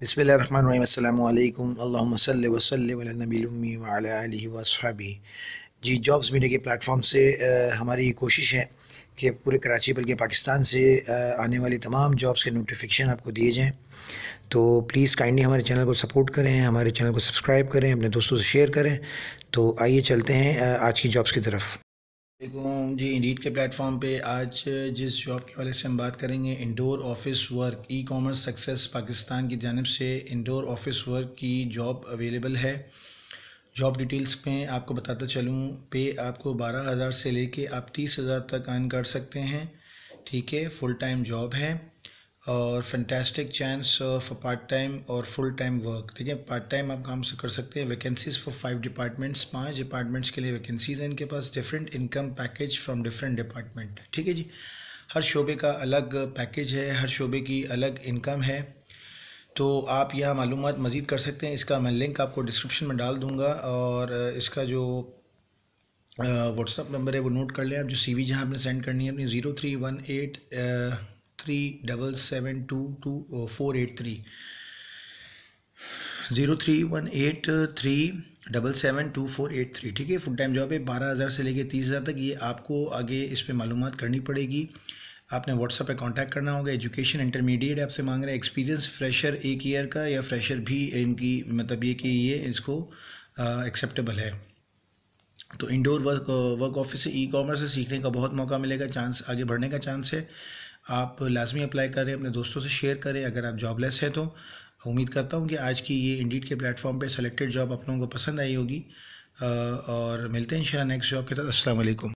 बिसमीम्समैकम अल्लाम वसलमी जी जॉब्स मीडिया के प्लेटफॉर्म से आ, हमारी कोशिश है कि पूरे कराची बल्कि पाकिस्तान से आ, आने वाली तमाम जॉब्स के नोटिफिकेशन आपको दिए जाएँ तो प्लीज़ काइंडली हमारे चैनल को सपोर्ट करें हमारे चैनल को सब्सक्राइब करें अपने दोस्तों से शेयर करें तो आइए चलते हैं आज की जॉब्स की तरफ वालेकुम जी इंडीड के प्लेटफॉर्म पे आज जिस जॉब के वाले से हम बात करेंगे indoor office work e commerce success Pakistan की जानब से इंडोर ऑफिस वर्क की जॉब अवेलेबल है जॉब डिटेल्स में आपको बताता चलूँ पे आपको बारह हज़ार से लेके आप तीस हज़ार तक अर्न कर सकते हैं ठीक है फुल टाइम जॉब है और fantastic chance for part time और फुल टाइम वर्क ठीक है पार्ट टाइम आप काम से कर सकते हैं वैकेंसीज़ फॉर फाइव डिपार्टमेंट्स पांच डिपार्टमेंट्स के लिए वैकेंसीज़ हैं इनके पास different income package from different department ठीक है जी हर शोबे का अलग पैकेज है हर शोबे की अलग इनकम है तो आप यह मालूम मज़ीद कर सकते हैं इसका मैं लिंक आपको डिस्क्रिप्शन में डाल दूँगा और इसका जो व्हाट्सअप नंबर है वो नोट कर लें आप जो सी वी जहाँ आपने सेंड करनी है अपनी zero three one eight three double seven two two four eight three zero three one eight three double seven two four eight three ठीक है फुल टाइम जॉब है बारह हज़ार से लेके तीस हज़ार तक ये आपको आगे इस पर मालूम करनी पड़ेगी आपने व्हाट्सअप पे कांटेक्ट करना होगा एजुकेशन इंटरमीडिएट आपसे मांग रहे हैं एक्सपीरियंस फ्रेशर एक ईयर का या फ्रेशर भी इनकी मतलब ये कि ये इसको एक्सेप्टेबल है तो इंडोर वर्क वर्क ऑफिस से ई कॉमर्स से सीखने का बहुत मौका मिलेगा चांस आगे बढ़ने का चांस है आप लाजमी अप्लाई करें अपने दोस्तों से शेयर करें अगर आप जॉबलेस हैं तो उम्मीद करता हूँ कि आज की ये इंडीड के प्लेटफॉर्म पे सेलेक्टेड जॉब अपनों को पसंद आई होगी और मिलते हैं इन नेक्स्ट जॉब के साथ असल